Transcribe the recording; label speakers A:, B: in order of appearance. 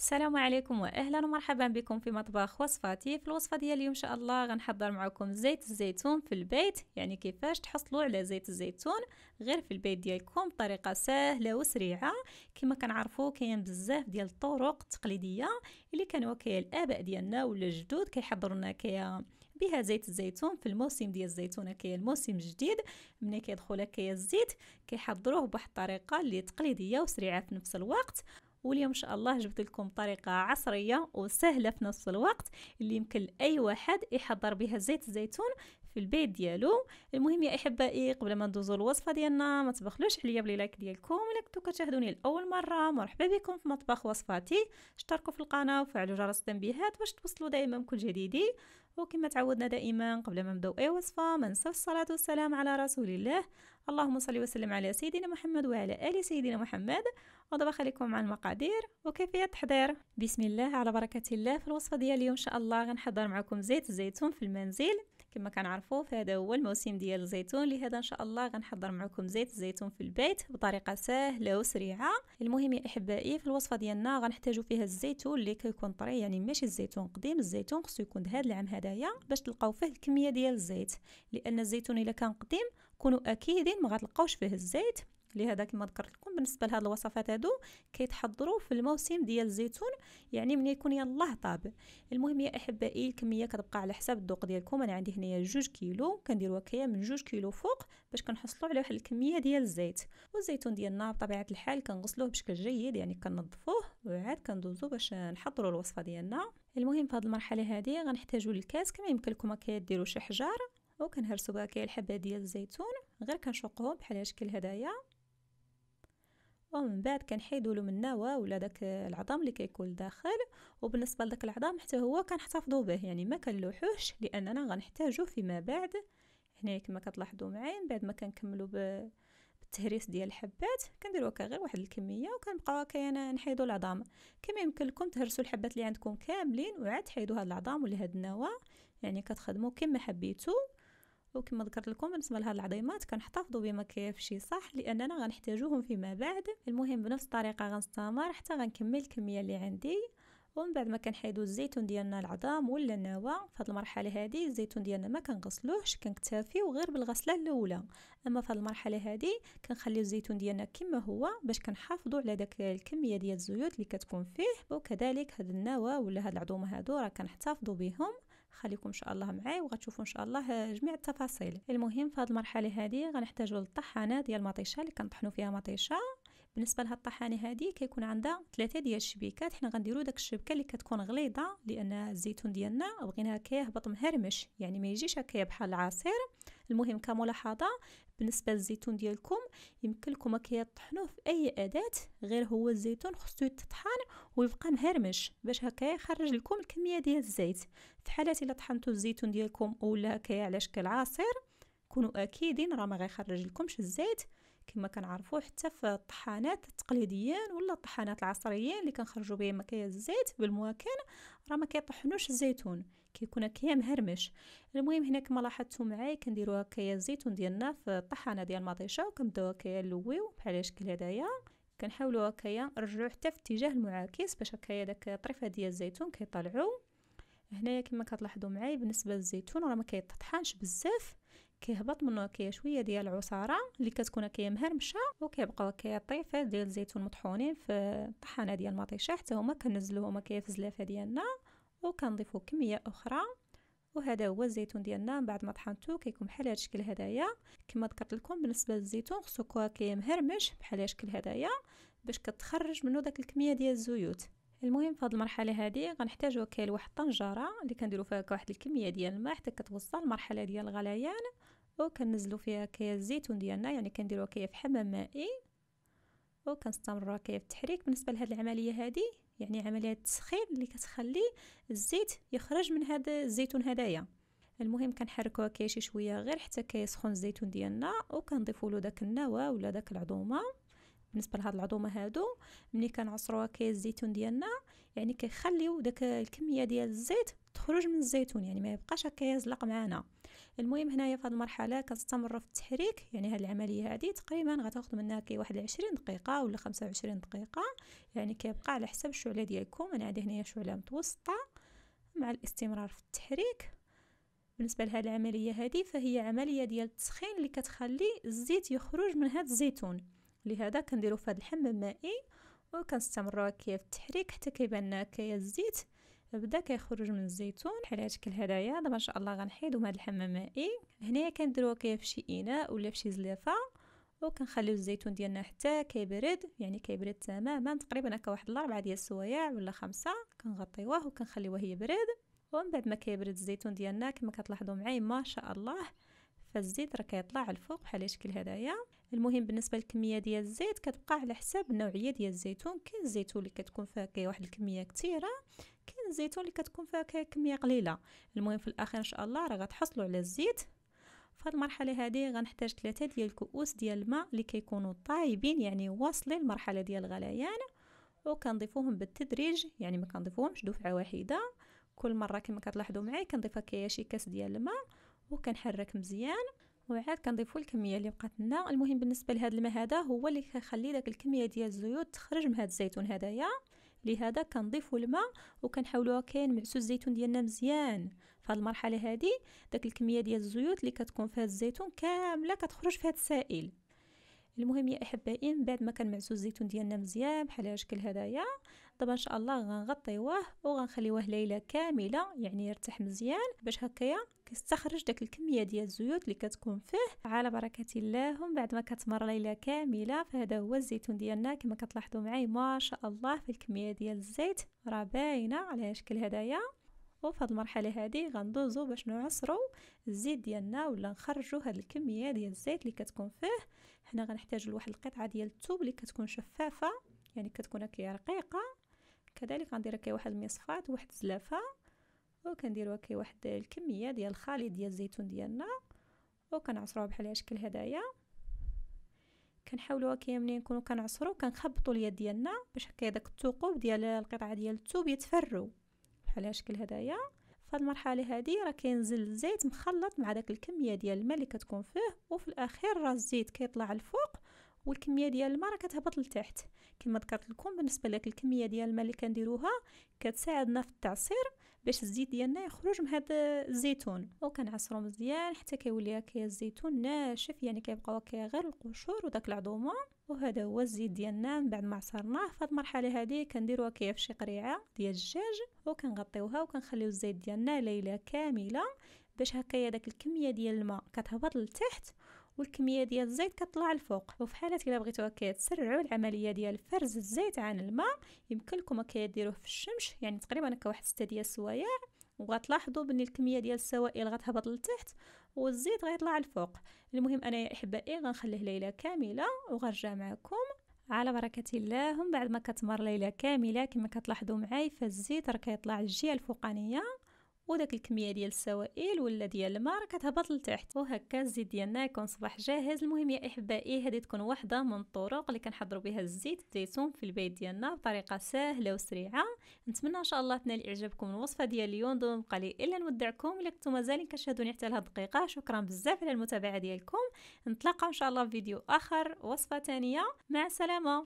A: السلام عليكم واهلا ومرحبا بكم في مطبخ وصفاتي في الوصفه ديال اليوم ان شاء الله غنحضر معكم زيت الزيتون في البيت يعني كيفاش تحصلوا على زيت الزيتون غير في البيت ديالكم بطريقه سهله وسريعه كما كنعرفوا كاين بزاف ديال الطرق التقليديه اللي كانوا كي الاباء ديالنا ولا الجدود كيحضروا لنا كي بها زيت الزيتون في الموسم ديال الزيتونه كاين الموسم الجديد ملي كيدخل لك الزيت كيحضروه بواحد الطريقه اللي تقليديه وسريعه في نفس الوقت واليوم ان شاء الله جبت لكم طريقه عصريه وسهله في نفس الوقت اللي يمكن لاي واحد يحضر بها زيت الزيتون في البيت ديالو المهم يا احبائي قبل ما ندوزو الوصفه ديالنا ما تبخلوش عليا بلي لايك ديالكم الا كنتو كتشاهدوني لاول مره مرحبا بكم في مطبخ وصفاتي اشتركوا في القناه وفعلوا جرس التنبيهات باش توصلوا دائما بكل جديدي وكما تعودنا دائما قبل ما نبداو اي وصفه ما الصلاه والسلام على رسول الله اللهم صل وسلم على سيدنا محمد وعلى ال سيدنا محمد ودابا خليكم مع المقادير وكيفيه التحضير بسم الله على بركه الله في الوصفه ديال اليوم ان شاء الله غنحضر معكم زيت الزيتون في المنزل كما كنعرفوا فهذا هو الموسم ديال الزيتون لهذا ان شاء الله غنحضر معكم زيت الزيتون في البيت بطريقه سهله وسريعه المهم يا احبائي في الوصفه ديالنا غنحتاجوا فيها الزيتون اللي كيكون طري يعني ماشي الزيتون قديم الزيتون خصو يكون هذا العام هدايا باش تلقاو فيه الكميه ديال الزيت لان الزيتون الا كان قديم كونوا اكيدين ما غتلقاوش فيه الزيت لهذا كما ذكرت لكم بالنسبه لهاد الوصفات هادو كيتحضروا في الموسم ديال الزيتون يعني من يكون يلاه طاب المهم يا احبائي الكميه كتبقى على حساب الذوق ديالكم انا عندي هنايا جوج كيلو كندير وكيه من جوج كيلو فوق باش كنحصلوا على واحد الكميه ديال الزيت والزيتون ديالنا بطبيعه الحال كنغسلوه بشكل جيد يعني كننظفوه وعاد كندوزو باش نحضروا الوصفه ديالنا المهم في هذه المرحله هذه غنحتاجوا الكاس كما يمكن لكم كديروا شي حجار وكنهرسوا بها كاع الحبه ديال الزيتون غير كنشقهم بحال هاد الشكل هدايا ومن بعد كنحيدوا له النوى ولا داك العظام اللي كيكون لداخل وبالنسبه لداك العظام حتى هو كنحتفظوا به يعني ما كنلوحوش لاننا غنحتاجو فيما بعد هنا كما كتلاحظوا معايا من بعد ما كنكملوا بالتهريس ديال الحبات كنديروها غير واحد الكميه وكنبقاو نحيدوا العظام كما يمكن لكم تهرسوا الحبات اللي عندكم كاملين وعاد تحيدوا هاد العظام ولا هاد النواه يعني كتخدموا كما حبيتوا وكما ذكرت لكم بالنسبه لهاد العظيمات كنحتفظوا بما كيفشي صح لاننا غنحتاجوهم فيما بعد المهم بنفس الطريقه غنستمر حتى غنكمل الكميه اللي عندي ومن بعد ما كنحيدو الزيتون ديالنا العظام ولا النوى فهاد المرحله هادي الزيتون ديالنا ما كنغسلوهش كنكتافيو غير بالغسله الاولى اما فهاد المرحله هادي كنخليو الزيتون ديالنا كما هو باش كنحافظوا على داك الكميه ديال الزيوت اللي كتكون فيه وكذلك هاد النوى ولا هاد العظوم هادو راه كنحتفظوا بهم خليكم ان شاء الله معايا وغتشوفوا ان شاء الله جميع التفاصيل المهم في هذه المرحله هذه غنحتاجوا للطحانه ديال المطيشه اللي كنطحنوا فيها مطيشه بالنسبه لهاد الطحانه هذه كيكون عندها ثلاثه ديال الشبيكات حنا غنديروا داك الشبكه اللي كتكون غليظه لان الزيتون ديالنا بغيناه كيهبط مهرمش يعني ما يجيش هكا بحال العصير المهم كملاحظه بالنسبه للزيتون ديالكم يمكن لكم كيطحنوه في اي اداه غير هو الزيتون خصو يتطحن ويبقى مهرمش باش هكا يخرج لكم الكميه ديال الزيت في حاله الا طحنتوا الزيتون ديالكم اولا هكايا على شكل عصير كونوا اكيدين راه ما غيخرج لكمش الزيت كما كنعرفوا حتى في الطحانات التقليديين ولا الطحانات العصريين اللي كنخرجوا بهم مكايا الزيت بالمواكن راه ما كيطحنوش الزيتون كيكون هكايا مهرمش المهم هنا كما لاحظتوا معايا كنديروا هكايا الزيتون ديالنا في الطحانه ديال المطيشه وكنبداو هكايا نلويو بحال الشكل هذايا كنحاولوا هكايا نرجعوا حتى في الاتجاه المعاكس باش هكايا داك الطريفه ديال الزيتون كيطلعوا هنايا كما كتلاحظوا معايا بالنسبه للزيتون راه ما كيتطحنش بزاف كيهبط منه هكايا شويه ديال العصاره اللي كتكون هكايا مهرمشه وكيبقاو هكايا طريفات ديال الزيتون مطحونين في الطحانه ديال المطيشه حتى هما كنزلوهم هكايا في الزلافه ديالنا وكنضيفوا كميه اخرى وهذا هو الزيتون ديالنا من بعد ما طحنتو كيكون بحال هذا الشكل هدايا كما ذكرت لكم بالنسبه للزيتون خصو كوا مهرمش بحال هذا الشكل هدايا باش كتخرج منه داك الكميه ديال الزيوت المهم في هذه المرحله هذه غنحتاجو كاين واحد الطنجره اللي كنديرو فيها واحد الكميه ديال الماء حتى كتوصل المرحله ديال الغليان وكنزلو فيها كاين الزيتون ديالنا يعني كنديروها كيا في حمام مائي وكنستمروا كاين في التحريك بالنسبه لهاد العمليه هذه يعني عملية تسخين اللي كتخلي الزيت يخرج من هذا الزيتون هدايا المهم كنحركوها شي شويه غير حتى كيسخن الزيتون ديالنا وكنضيفوا له داك النوى ولا داك العظومه بالنسبه لهاد العظومه هادو ملي كنعصروها كي الزيتون ديالنا يعني كيخليو داك الكميه ديال الزيت تخرج من الزيتون يعني ما يبقاش هكا يزلق معانا المهم هنايا في هذه المرحله كتستمر في التحريك يعني هذه العمليه هذه تقريبا غتاخذ منها كي واحد 20 دقيقه ولا 25 دقيقه يعني كيبقى على حسب الشعله ديالكم انا عندي هنايا شعله متوسطه مع الاستمرار في التحريك بالنسبه لهذه العمليه هذه فهي عمليه ديال التسخين اللي كتخلي الزيت يخرج من هذا الزيتون لهذا كنديرو في هذا الحمام مائي وكنستمروا كيف التحريك حتى كيبان لنا الزيت بدا كيخرج من الزيتون بحال الشكل هدايا دابا ان شاء الله غنحيدو من هاد الحمام مائي هنايا كنديروها كيا فشي اناء ولا فشي زلافه وكنخليو الزيتون ديالنا حتى كيبرد يعني كيبرد تماما تقريبا هكا واحد الاربعه ديال السوايع ولا خمسه كنغطيوه وكنخليوه يبرد ومن بعد ما كيبرد الزيتون ديالنا كما كتلاحظوا معايا ما شاء الله فالزيت راه كيطلع الفوق بحال الشكل هدايا المهم بالنسبه للكميه ديال الزيت كتبقى على حساب النوعيه ديال الزيتون كاين الزيتون اللي كتكون فيها واحد الكميه كثيره الزيتون اللي كتكون فيها كميه قليله المهم في الاخير ان شاء الله راه غتحصلوا على الزيت في المرحله هذه غنحتاج ثلاثة ديال الكؤوس ديال الماء اللي كيكونوا طايبين يعني واصلين للمرحله ديال الغليان وكنضيفوهم بالتدريج يعني ما كنضيفوهمش دفعه واحده كل مره كما كتلاحظوا معايا كنضيف هكايا شي كاس ديال الماء وكنحرك مزيان وعاد كنضيفوا الكميه اللي بقات لنا المهم بالنسبه لهذا الماء هذا هو اللي كيخلي داك الكميه ديال الزيوت تخرج من هذا الزيتون هدايا لهذا كنضيفوا الماء وكنحاولوها كاين معسو الزيتون ديالنا مزيان في المرحله هذه داك الكميه ديال الزيوت اللي كتكون فيها الزيتون كامله كتخرج في هذا السائل المهم يا احبائي من بعد ما كنمعسو الزيتون ديالنا مزيان بحال هذا الشكل هدايا دابا ان شاء الله غنغطيوه وغنخليوه ليله كامله يعني يرتاح مزيان باش هكايا كيستخرج داك الكميه ديال الزيوت اللي كتكون فيه على بركه الله ومن بعد ما كتمر ليله كامله فهذا هو الزيتون ديالنا كما كتلاحظوا معي ما شاء الله في الكميه ديال الزيت راه باينه على شكل هدايا وفي هاد المرحله هادي غندوزو باش نعصرو الزيت ديالنا ولا نخرجو هاد الكميه ديال الزيت اللي كتكون فيه حنا غنحتاج لواحد القطعه ديال الثوب اللي كتكون شفافه يعني كتكون هكا رقيقه كذلك غندير كي واحد المصفاه واحد الزلافه وكنديرو كي واحد الكميه ديال الخالي ديال الزيتون ديالنا كنعصروها بحال هاد الشكل هدايا كنحاولوا هكا ملي نكونوا كنعصرو كنخبطوا اليد ديالنا باش هكا داك الثقوب ديال القطعه ديال الثوب يتفرو بحال هاد الشكل هدايا فهاد المرحله هادي راه كينزل الزيت مخلط مع داك الكميه ديال الماء اللي كتكون فيه وفي الاخير راه الزيت كيطلع الفوق والكميه ديال الماء راه كتهبط لتحت كما ذكرت لكم بالنسبه لك الكميه ديال الماء اللي كنديروها كتساعدنا في التعصير باش الزيت ديالنا يخرج من هذا الزيتون وكنعصرو مزيان حتى كيولي هكا الزيتون ناشف يعني كيبقاو هكا غير القشور وداك العظومه وهذا هو الزيت ديالنا من بعد ما عصرناه في المرحله هذه كنديروها في شي قريعه ديال الدجاج وكنغطيوها وكنخليو الزيت ديالنا ليله كامله باش هكايا داك الكميه ديال الماء كتهبط لتحت والكميه ديال الزيت كطلع الفوق وفي حاله الا بغيتو كتسرعوا العمليه ديال فرز الزيت عن الماء يمكن لكم كديروه في الشمس يعني تقريبا كواحد 6 ديال السوايع وغتلاحظوا بان الكميه ديال السوائل غتهبط لتحت والزيت غيطلع الفوق المهم انا يا احبائي غنخليه ليله كامله وغنرجع معكم على بركة الله بعد ما كتمر ليلة كاملة كما كتلاحظوا معايا فالزيت راه كيطلع الجهة الفوقانية وداك الكميه ديال السوائل ولا ديال الماء راه كتهبط لتحت وهكا الزيت ديالنا يكون صباح جاهز المهم يا احبائي هذه تكون واحده من الطرق اللي كنحضروا بها الزيت الزيتون في البيت ديالنا بطريقه سهله وسريعه نتمنى ان شاء الله تنال اعجابكم الوصفه ديال اليوم دون بقى الا نودعكم الا كنتو مازالين كتشاهدوني حتى لهاد الدقيقه شكرا بزاف على المتابعه ديالكم نتلاقاو ان شاء الله في فيديو اخر وصفه ثانيه مع السلامه